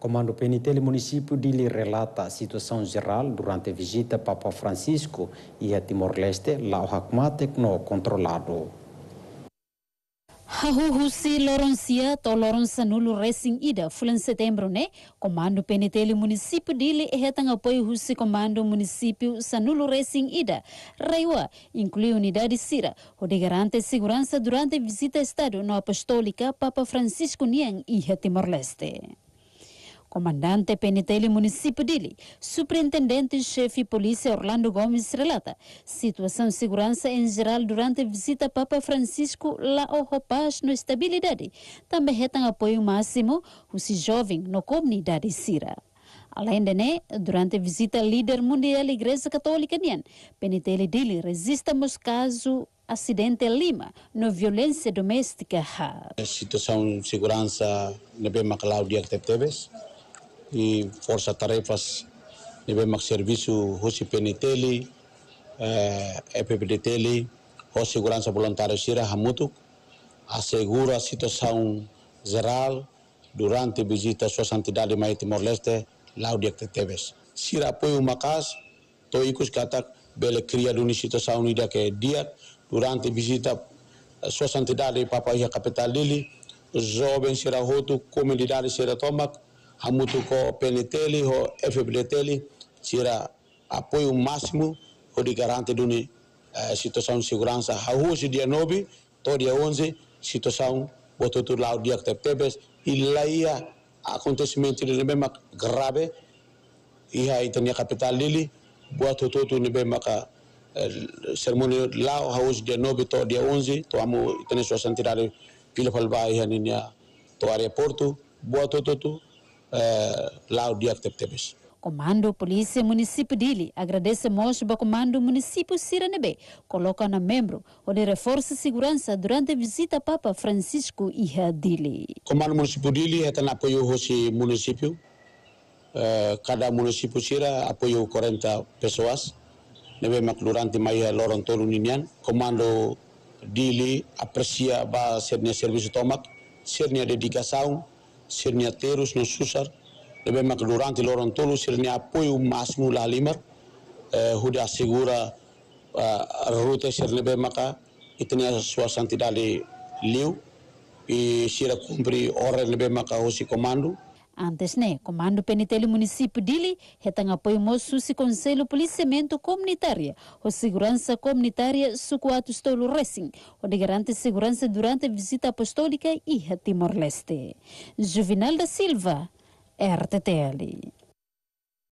Comando PNTL município de Ile relata a situação geral durante a visita a Papa Francisco e a Timor-Leste, lá o Hakmatek no controlado. Hahuhusi Loroncia to Loronça Nulo Racing Ida, fulan setembro, né? Comando PNTL município dili e retang apoio Husi Comando município Sanulo Racing Ida. Reiwa, inclui unidade Sira, de garante segurança durante visita a Estado no Apostólica Papa Francisco Niang e Timor-Leste. Comandante Penitele do município de superintendente e chefe polícia Orlando Gomes relata situação de segurança em geral durante a visita Papa Francisco lá ao Ropaz no Estabilidade. Também retam apoio máximo os jovens na comunidade Sira. Além de né, durante a visita líder mundial da Igreja Católica Nian, PNTL Dili resiste aos casos acidente Lima, no violência doméstica. A situação de segurança na Bema Cláudia que teve, e força tarefas nibemak serviço hosi peniteli eh, EPPDTeli hosi segurança voluntária sira hamutuk assegura a situação geral durante a visita à sua santidade mãe Timor-Leste Laudia Teves. Sira apoio Macas to ikus a bele cria de uma situação unida que dia durante a visita à sua santidade Papa Ia Capital Lili jovens sira roto comunidade sira tomac Οπότε, ο Ευεπιτελή θα λάβει το máximo για να εξασφαλίσει τη αγού κατάσταση. Οπότε, η σημερινή κατάσταση του πολύ σημαντική. Η ο Ευεπιτελή θα λάβει το γράβε χρόνο για να εξασφαλίσει τη Ο Ευεπιτελή θα λάβει το máximo χρόνο για να εξασφαλίσει τη το máximo χρόνο για να εξασφαλίσει το Eh, lá o dia que temos. Comando Polícia Município Dili agradece o Comando Município Siranebe, coloca na membro, onde reforça segurança durante a visita a Papa Francisco e a Dili. Comando Município Dili é na apoio ao município. Uh, cada município Sira apoia 40 pessoas. Nebe Maclurante maia lorong tolu ninian. Comando Dili aprecia ba sernia serviço tomate, sernia dedicação sirnia terus no susar debe mak durante loron tolu sirnia apoio máximo la limar eh, huda segura rute sir be maka itnia sua liu i sira cumpri ora lebe maka osi Antes, né, comando penitente município dele, retém apoio moço se conselho policiamento comunitário, ou segurança comunitária sucuato estolo recém, onde garante segurança durante a visita apostólica e Timor-Leste. Juvenal da Silva, RTTL.